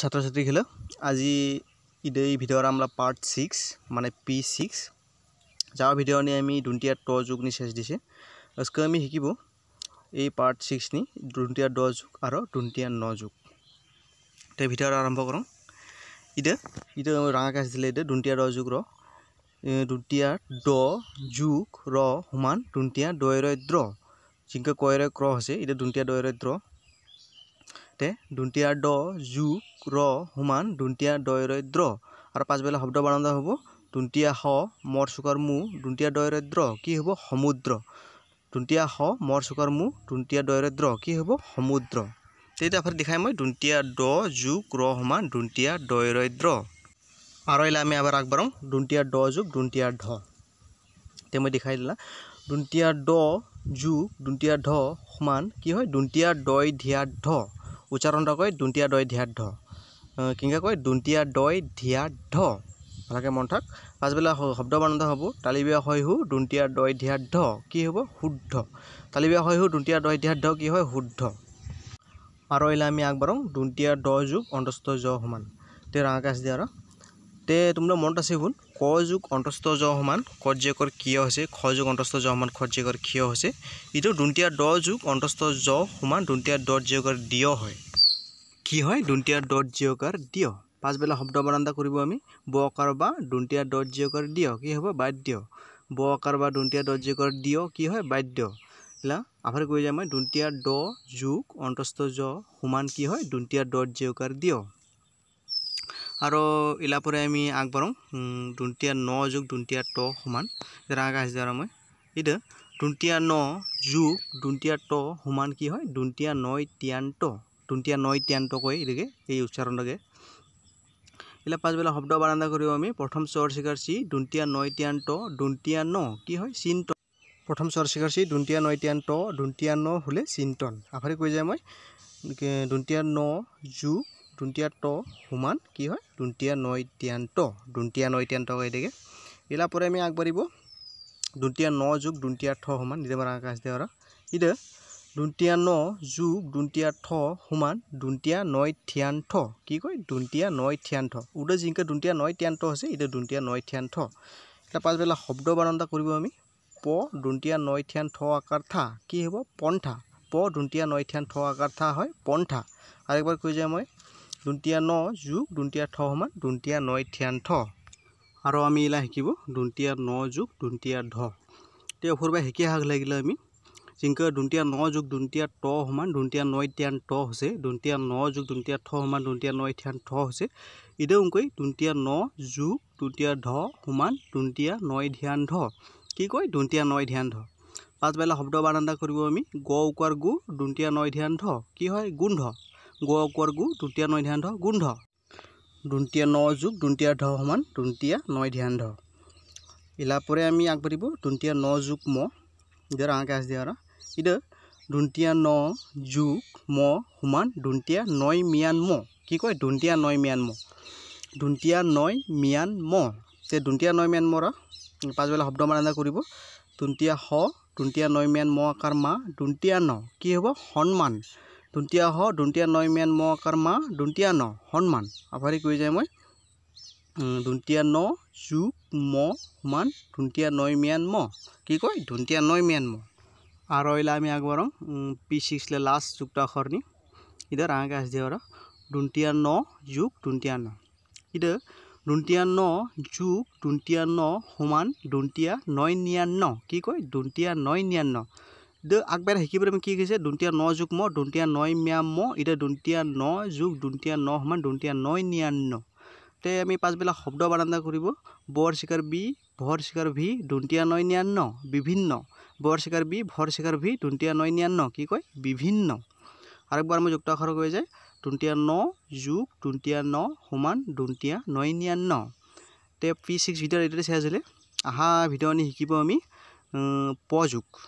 ছাত্ৰ ছাত্ৰী খেলো আজি ইদে এই ভিডিওৰ আমাৰ পাৰ্ট ছিক্স মানে পি ছিক্স যাৰ ভিডিও নি আমি দুনটিয়া ট যোগ নি চেচ দিছে আজকে আমি শিকিব এই পাৰ্ট ছিক্স নি দুনটিয়া দহ যোগ আৰু দুনটিয়া ন যোগ তে ভিডিওৰ আৰম্ভ কৰোঁ ইদে ইদে ৰাঙা কাছ দিলে ইদে দুনটিয়া দহ যোগ ৰ দুনটিয়া ড যোগ ৰ সমান দুনটিয়া ড ৰ দ্ৰ জিঙ্ক কয়ৰে ক্ৰ হসে ইদে দুনটিয়া ড মতে দুন্তীয়া দ জু ৰ সমান দুন্তীয়া দয়ৰৈ দ্ৰ আৰু পাছবেলা শব্দ বাৰণ হ'ব দুন্তীয়া স মৰ চোকাৰ মু দুন্তীয়া দয়ৰৈ দ্ৰ কি হ'ব সমুদ্ৰ দুন্তীয়া স মৰ চুকৰ মু দুন্তীয়া দয়ৰৈ দ্ৰ কি হ'ব সমুদ্ৰ তেতিয়াফালে দেখাই মই দুন্তীয়া দ যোগ ৰ সমান দুন্তীয়া দয়ৰৈ দ্ৰ আৰু এলা আমি আবাৰ আগবাঢ়ো দুন্তীয়া দ যোগ দুন্তীয়া ধ তে মই দেখাই দিলা দুন্তীয়া দ যোগ দুন্তীয়া ধ সমান কি হয় দুন্তীয়া দয় ধিয়া ধ উচ্চারণটা কয় দুটিয়া দয় ধিয়ার ধ কিংকা কয় দুটিয়া দয় ধিয়ার ধ ভালকে মন থাক পাছবেলা শব্দ বানন্দ হব তালিবিয়া হয় হু দুটিয়া দয় ধিয়ার ধ কি হব শুদ্ধ তালিবিয়া হয় হু দুটিয়া দয় ধিয়ার ধ কি হয় শুদ্ধ আর এলে আমি আগবাড়ো দুটিয়া দ যোগ অন্তস্থ জ সমান তে রঙাকাশ দিয়ে আর তে তোমাৰ মনত আছে ভুল ক যোগ অন্তস্থ জ সমান খৰ্যকৰ কিয় হৈছে খ যোগ অন্তস্থ জ সমান খৰ্যকৰ কিয় হৈছে ইটো দুন্তীয়া দ যোগ অন্তস্থ জ সমান দুন্তীয়া দৰ জীয়কৰ দিয় হয় কি হয় দুন্তীয়া দৰ জীয়কৰ দিয় পাছবেলা শব্দ বাৰান্দা কৰিব আমি ব অকাৰ বা দুন্তীয়া দৰ জীয়কৰ দিয় কি হ'ব বাদ্য ব অকাৰ বা দুন্তীয়া দৰ জীয়কৰ দিয় কি হয় বাদ্য এইলা আভাৰ কৈ যাম মই দুন্তীয়া দ যোগ অন্তস্থ জ সমান কি হয় দুন্তীয়া দৰ জীয়কাৰ দিয় আৰু ইয়াৰ পৰা আমি আগবাঢ়ো দুটীয়া ন যোগ দুটীয়া ট সমান যাৰ আগ আহিছে আৰু মই এইটো দুটীয়া ন যোগ দুটীয়া ট সমান কি হয় দুটীয়া নই ত্যান্ত দুটীয়া নই ত্যান্ত কয় এইটাকে এই উচ্চাৰণটাকে এইবিলাক পাঁচবেলা শব্দ বাৰান্দা কৰিব আমি প্ৰথম চৰ চিকাৰ চি দুটীয়া নই ত্যান্ত দুটীয়া ন কি হয় চিন্তন প্ৰথম চৰ চিকাৰ চি দুটীয়া নই ত্যান্ত দুটীয়া ন হ'লে চিন্তন আফাৰে কৈ যায় মই দুটীয়া ন যোগ দুন্তিয়া ট সমান কি হয় দুন্তিয়া নৈত্যান্ত দুন্তিয়া নৈত্যান্ত হয় এদিকে এলা পরে আমি আগবাঢ়িব দুন্তিয়া ন যোগ দুন্তিয়া ঠ সমান ইদে আমাৰ আকাশ দিয়া দেওয়ার ইদে দুন্তিয়া ন যোগ দুন্তিয়া ঠ সমান দুন্তিয়া নৈত্যান্ত কি কয় দুন্তিয়া নৈত্যান্ত উদে জিঙ্কে দুন্তিয়া নৈত্যান্ত আছে ইদে দুন্তিয়া নৈত্যান্ত এটা পাঁচবেলা শব্দ বারণতা কৰিব আমি প দুন্তিয়া নৈত্যান্ত আকাৰ থা কি হব পন্থা প দুন্তিয়া নৈত্যান্ত আকাৰ থা হয় পন্থা আৰু একবাৰ কৈ যায় মই দুন্তিয়া ন যোগ দুন্তিয়া থ সমান দুন্তিয়া নয় থিয়ান থ আৰু আমি এলা শিকিব দুন্তিয়া ন যোগ দুন্তিয়া ধ এতিয়া অসুৰবাই শিকি হাগ লাগিলে আমি যিংকৈ দুন্তিয়া ন যোগ দুন্তিয়া ত সমান দুন্তিয়া নয় থিয়ান ত হৈছে দুন্তিয়া ন যোগ দুন্তিয়া থ সমান দুন্তিয়া নয় থিয়ান ঠ হৈছে ইদেউকৈ দুন্তিয়া ন যোগ দুন্তিয়া ধ সমান দুন্তিয়া নয় ধিয়ান ধ কি কয় দুন্তিয়া নয় ধিয়ান ধ পাঁচবেলা শব্দ বাৰান্দা কৰিব আমি গ উকোৱাৰ গু দুন্তিয়া নয় ধিয়ান ধ কি হয় গোন্ধ গ কোৱাৰ গু দুন্তীয়া নৈ ধ্যান ধ গোন্ধ দুন্তীয়া ন যোগ দুন্তীয়া ধ সমান দুন্তীয়া নৈ ধ্যান ধ ইলাপৰে আমি আগবাঢ়িব দুন্তীয়া ন যোগ ম ইয়াৰ আঁ কাজ দিয়া ইটো দুন্তীয়া ন যোগ ম সমান দুন্তীয়া নৈ মিয়ান ম কি কয় দুন্তীয়া নৈ মিয়ান ম দুন্তীয়া নৈ মিয়ান ম তে দুন্তীয়া নৈ মিয়ান মৰ পাঁচবেলা শব্দ মানে কৰিব দুন্তীয়া স দুন্তীয়া নৈ মিয়ান ম আকাৰ মা দুন্তীয়া ন কি হ'ব সন্মান দুন্তিয়া হ দুন্তিয়া নয় মেন ম কাৰ মা ন সন্মান আভাৰী কৈ যায় মই দুন্তিয়া ন যুগ ম সমান দুন্তিয়া নয় মেন ম কি কয় দুন্তিয়া নয় মেন ম আৰু এইলা আমি আগবাৰ পি লে লাষ্ট যুক্তাক্ষৰ নি ইদৰ আগে আছে দিয়া আৰু দুন্তিয়া ন যুগ দুন্তিয়া ন ইদৰ দুন্তিয়া ন যুগ দুন্তিয়া ন সমান দুন্তিয়া নয় নিয়ান্ন কি কয় দুন্তিয়া নয় নিয়ান্ন দ আগবাৰ শিকিবলৈ আমি কি কৈছে দুন্তীয়া ন যোগ ম দুন্তীয়া নয় মিয়া ম এতিয়া দুন্তীয়া ন যোগ দুন্তীয়া ন সমান দুন্তীয়া নয় নিয়ান্ন তে আমি পাছবিলাক শব্দ বাৰান্দা কৰিব বৰ চিকাৰ বি ভৰ চিকাৰ ভি দুন্তীয়া নয় নিয়ান্ন বিভিন্ন বৰ চিকাৰ বি ভৰ চিকাৰ ভি দুন্তীয়া নয় নিয়ান্ন কি কয় বিভিন্ন আৰু একবাৰ আমি যুক্তাক্ষৰ কৈ যায় দুন্তীয়া ন যোগ দুন্তীয়া ন সমান দুন্তীয়া নয় নিয়ান্ন তে পি ছিক্স ভিডিঅ' এইটোতে চাই আছিলে অহা ভিডিঅ' আমি শিকিব আমি প যোগ